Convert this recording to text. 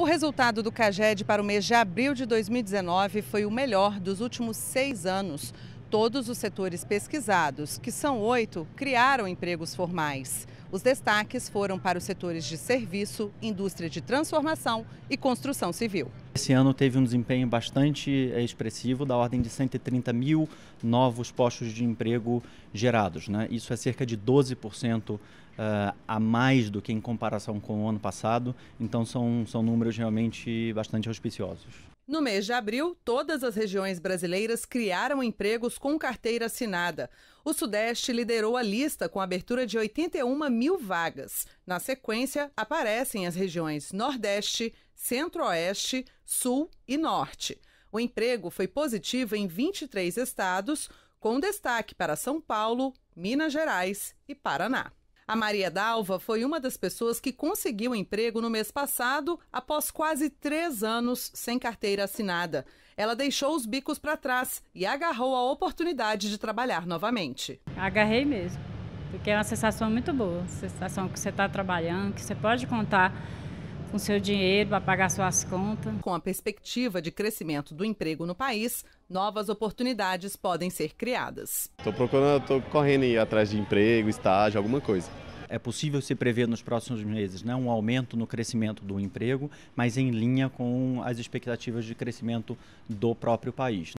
O resultado do CAGED para o mês de abril de 2019 foi o melhor dos últimos seis anos, Todos os setores pesquisados, que são oito, criaram empregos formais. Os destaques foram para os setores de serviço, indústria de transformação e construção civil. Esse ano teve um desempenho bastante eh, expressivo, da ordem de 130 mil novos postos de emprego gerados. Né? Isso é cerca de 12% eh, a mais do que em comparação com o ano passado, então são, são números realmente bastante auspiciosos. No mês de abril, todas as regiões brasileiras criaram empregos com carteira assinada. O Sudeste liderou a lista com abertura de 81 mil vagas. Na sequência, aparecem as regiões Nordeste, Centro-Oeste, Sul e Norte. O emprego foi positivo em 23 estados, com destaque para São Paulo, Minas Gerais e Paraná. A Maria Dalva foi uma das pessoas que conseguiu emprego no mês passado, após quase três anos sem carteira assinada. Ela deixou os bicos para trás e agarrou a oportunidade de trabalhar novamente. Agarrei mesmo, porque é uma sensação muito boa sensação que você está trabalhando, que você pode contar com seu dinheiro para pagar suas contas. Com a perspectiva de crescimento do emprego no país, novas oportunidades podem ser criadas. Estou procurando, estou correndo atrás de emprego, estágio, alguma coisa. É possível se prever nos próximos meses né, um aumento no crescimento do emprego, mas em linha com as expectativas de crescimento do próprio país.